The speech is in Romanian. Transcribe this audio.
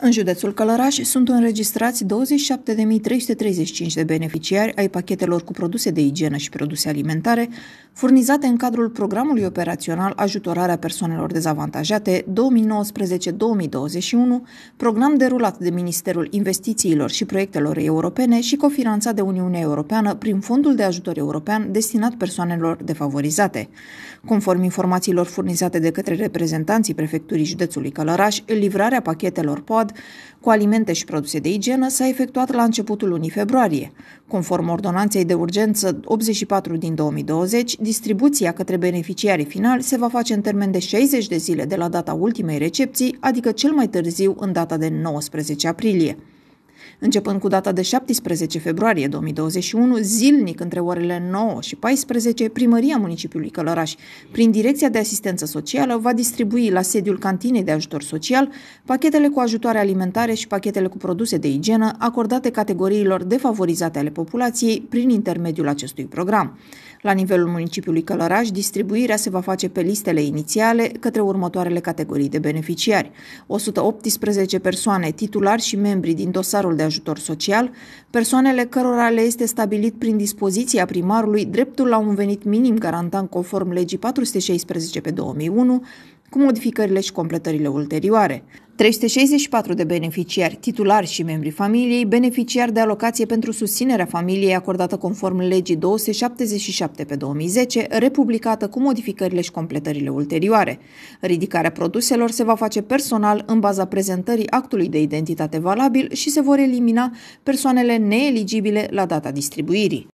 În județul Călăraș sunt înregistrați 27.335 de beneficiari ai pachetelor cu produse de igienă și produse alimentare, furnizate în cadrul programului operațional Ajutorarea persoanelor dezavantajate 2019-2021, program derulat de Ministerul Investițiilor și Proiectelor Europene și cofinanțat de Uniunea Europeană prin Fondul de Ajutor European destinat persoanelor defavorizate. Conform informațiilor furnizate de către reprezentanții Prefecturii Județului Călăraș, livrarea pachetelor poate iPad cu alimente și produse de igienă s-a efectuat la începutul lunii februarie. Conform ordonanței de urgență 84 din 2020, distribuția către beneficiarii final se va face în termen de 60 de zile de la data ultimei recepții, adică cel mai târziu în data de 19 aprilie. Începând cu data de 17 februarie 2021, zilnic între orele 9 și 14, Primăria Municipiului Călăraș, prin Direcția de Asistență Socială, va distribui la sediul Cantinei de Ajutor Social pachetele cu ajutoare alimentare și pachetele cu produse de igienă acordate categoriilor defavorizate ale populației prin intermediul acestui program. La nivelul municipiului Călăraș, distribuirea se va face pe listele inițiale către următoarele categorii de beneficiari. 118 persoane titulari și membri din dosarul beneficiarul de ajutor social, persoanele cărora le este stabilit prin dispoziția primarului dreptul la un venit minim garantat conform legii 416 pe 2001, cu modificările și completările ulterioare. 364 de beneficiari, titulari și membri familiei, beneficiari de alocație pentru susținerea familiei acordată conform legii 277 pe 2010, republicată cu modificările și completările ulterioare. Ridicarea produselor se va face personal în baza prezentării actului de identitate valabil și se vor elimina persoanele neeligibile la data distribuirii.